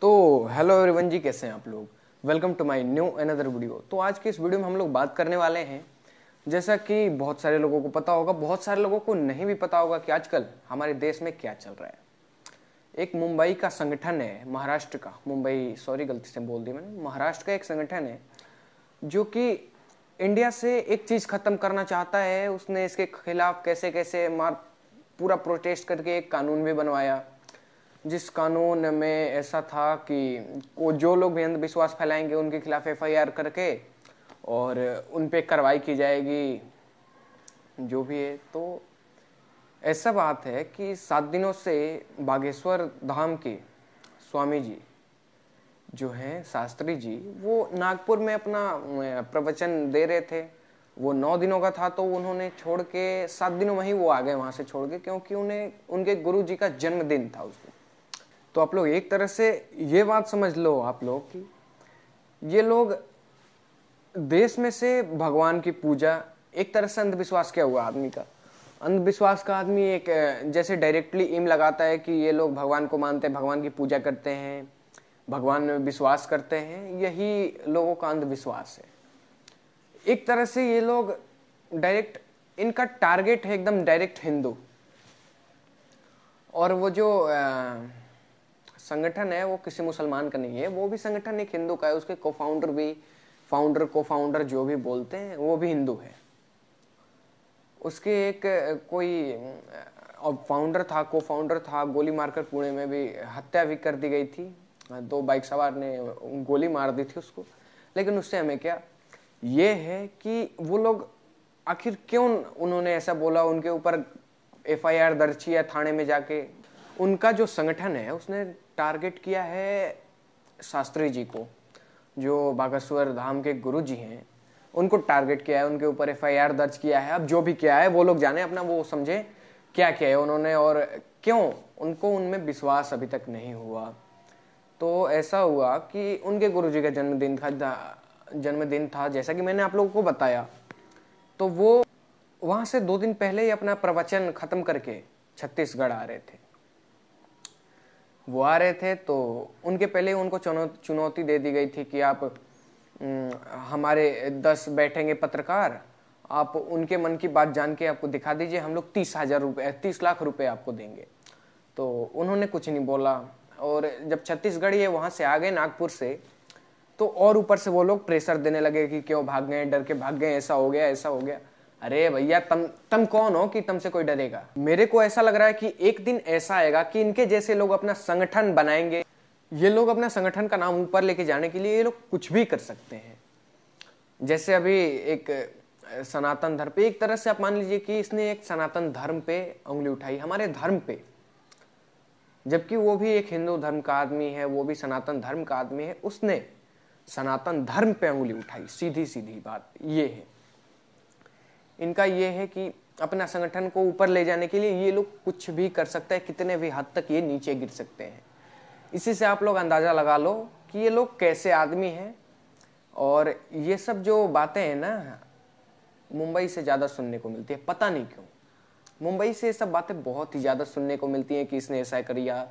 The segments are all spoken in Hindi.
तो हेलो एवरीवन जी कैसे हैं आप लोग welcome to my new another video तो आज के इस वीडियो में हम लोग बात करने वाले हैं जैसा कि बहुत सारे लोगों को पता होगा बहुत सारे लोगों को नहीं भी पता होगा कि आजकल हमारे देश में क्या चल रहा है एक मुंबई का संगठन है महाराष्ट्र का मुंबई सॉरी गलती से बोल दी मैंने महाराष्ट्र का एक संगठन है जो कि इंडिया से एक चीज़ ख़त्म करना चाहता है उसने इसके खिलाफ कैसे कैसे मार पूरा प्रोटेस्ट करके एक कानून भी बनवाया जिस कानून में ऐसा था कि वो जो लोग भी अंधविश्वास फैलाएंगे उनके खिलाफ आर करके और उन पर कार्रवाई की जाएगी जो भी है तो ऐसा बात है कि सात दिनों से बागेश्वर धाम के स्वामी जी जो हैं शास्त्री जी वो नागपुर में अपना प्रवचन दे रहे थे वो नौ दिनों का था तो उन्होंने छोड़ के सात दिनों में ही वो आ गए वहाँ से छोड़ के क्योंकि उन्हें उनके गुरु जी का जन्मदिन था उस दिन तो आप लोग एक तरह से ये बात समझ लो आप लोग कि ये लोग देश में से भगवान की पूजा एक तरह से अंधविश्वास क्या हुआ आदमी का अंधविश्वास का आदमी एक जैसे डायरेक्टली इम लगाता है कि ये लोग भगवान को मानते हैं भगवान की पूजा करते हैं भगवान में विश्वास करते हैं यही लोगों का अंधविश्वास है एक तरह से ये लोग डायरेक्ट इनका टारगेट है एकदम डायरेक्ट हिंदू और वो जो आ, संगठन है वो किसी मुसलमान का नहीं है वो भी संगठन एक हिंदू का है उसके को फाउंडर भी फाउंडर को फाउंडर जो भी बोलते हैं वो भी हिंदू है उसके एक कोई अब फाउंडर था को फाउंडर था गोली मारकर पुणे में भी हत्या भी कर दी गई थी दो बाइक सवार ने गोली मार दी थी उसको लेकिन उससे हमें क्या ये है कि वो लोग आखिर क्यों उन्होंने ऐसा बोला उनके ऊपर एफआईआर दर्ज किया थाने में जाके उनका जो संगठन है उसने टारगेट किया है शास्त्री जी को जो बागेश्वर धाम के गुरु जी हैं उनको टारगेट किया है उनके ऊपर एफ दर्ज किया है अब जो भी किया है वो लोग जाने अपना वो समझे क्या किया है उन्होंने और क्यों उनको उनमें विश्वास अभी तक नहीं हुआ तो ऐसा हुआ कि उनके गुरु जी का जन्मदिन था जन्मदिन था जैसा कि मैंने आप लोगों को बताया तो वो वहाँ से दो दिन पहले ही अपना प्रवचन ख़त्म करके छत्तीसगढ़ आ रहे थे वो आ रहे थे तो उनके पहले उनको चुनौती दे दी गई थी कि आप हमारे दस बैठेंगे पत्रकार आप उनके मन की बात जान के आपको दिखा दीजिए हम लोग तीस हज़ार रुपये तीस लाख रुपए आपको देंगे तो उन्होंने कुछ नहीं बोला और जब छत्तीसगढ़ ये वहाँ से आ गए नागपुर से तो और ऊपर से वो लोग प्रेशर देने लगे कि क्यों भाग गए डर के भाग गए ऐसा हो गया ऐसा हो गया अरे भैया तुम तुम कौन हो कि तुमसे कोई डरेगा मेरे को ऐसा लग रहा है कि एक दिन ऐसा आएगा कि इनके जैसे लोग अपना संगठन बनाएंगे ये लोग अपना संगठन का नाम ऊपर लेके जाने के लिए ये लोग कुछ भी कर सकते हैं जैसे अभी एक सनातन धर्म पे एक तरह से आप मान लीजिए कि इसने एक सनातन धर्म पे उंगली उठाई हमारे धर्म पे जबकि वो भी एक हिंदू धर्म का आदमी है वो भी सनातन धर्म का आदमी है उसने सनातन धर्म पे उंगली उठाई सीधी सीधी बात ये है इनका ये है कि अपना संगठन को ऊपर ले जाने के लिए ये लोग कुछ भी कर सकते हैं कितने भी हद तक ये नीचे गिर सकते हैं इसी से आप लोग अंदाज़ा लगा लो कि ये लोग कैसे आदमी हैं और ये सब जो बातें हैं ना मुंबई से ज़्यादा सुनने को मिलती है पता नहीं क्यों मुंबई से ये सब बातें बहुत ही ज़्यादा सुनने को मिलती हैं कि इसने ऐसा करिया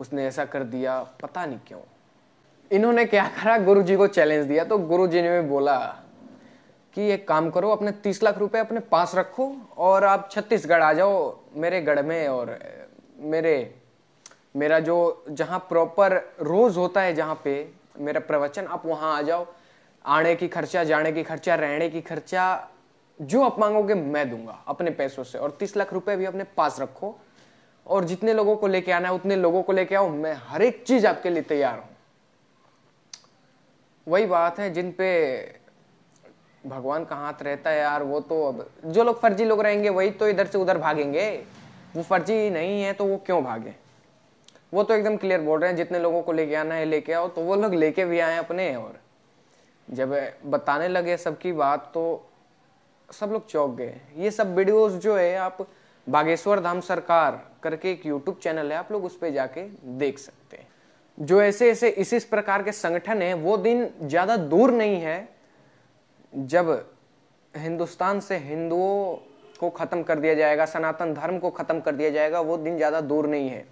उसने ऐसा कर दिया पता नहीं क्यों इन्होंने क्या करा जी को चैलेंज दिया तो गुरु जी ने भी बोला कि एक काम करो अपने तीस लाख रुपए अपने पास रखो और आप छत्तीसगढ़ आ जाओ मेरे गढ़ में और मेरे मेरा जो जहाँ प्रॉपर रोज होता है जहाँ पे मेरा प्रवचन आप वहाँ आ जाओ आने की खर्चा जाने की खर्चा रहने की खर्चा जो आप मांगोगे मैं दूंगा अपने पैसों से और तीस लाख रुपए भी अपने पास रखो और जितने लोगों को लेके आना है उतने लोगों को लेके आओ मैं हर एक चीज आपके लिए तैयार हूं वही बात है जिन पे भगवान का हाथ रहता है यार वो तो अब जो लोग फर्जी लोग रहेंगे वही तो इधर से उधर भागेंगे वो फर्जी नहीं है तो वो क्यों भागे वो तो एकदम क्लियर बोल रहे हैं जितने लोगों को लेके आना है लेके आओ तो वो लोग लेके भी आए अपने और जब बताने लगे सबकी बात तो सब लोग चौंक गए ये सब वीडियोस जो है आप बागेश्वर धाम सरकार करके एक यूट्यूब चैनल है आप लोग उस पर जाके देख सकते हैं जो ऐसे ऐसे इसी इस प्रकार के संगठन है वो दिन ज़्यादा दूर नहीं है जब हिंदुस्तान से हिंदुओं को ख़त्म कर दिया जाएगा सनातन धर्म को ख़त्म कर दिया जाएगा वो दिन ज़्यादा दूर नहीं है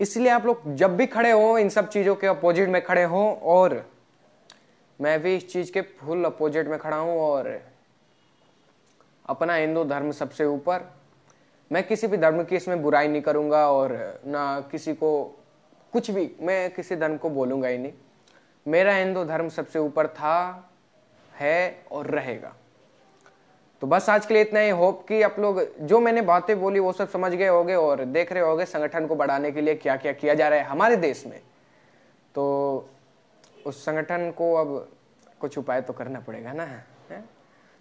इसलिए आप लोग जब भी खड़े हो इन सब चीज़ों के अपोजिट में खड़े हो और मैं भी इस चीज़ के फुल अपोजिट में खड़ा हूँ और अपना हिंदू धर्म सबसे ऊपर मैं किसी भी धर्म की इसमें बुराई नहीं करूँगा और ना किसी को कुछ भी मैं किसी धर्म को बोलूँगा ही नहीं मेरा हिंदू धर्म सबसे ऊपर था है और रहेगा तो बस आज के लिए इतना ही होप कि आप लोग जो मैंने बातें बोली वो सब समझ गए होगे और देख रहे होंगे संगठन को बढ़ाने के लिए क्या क्या किया जा रहा है हमारे देश में तो उस संगठन को अब कुछ उपाय तो करना पड़ेगा ना है?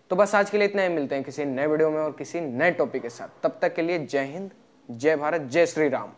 तो बस आज के लिए इतना ही मिलते हैं किसी नए वीडियो में और किसी नए टॉपिक के साथ तब तक के लिए जय हिंद जय भारत जय श्री राम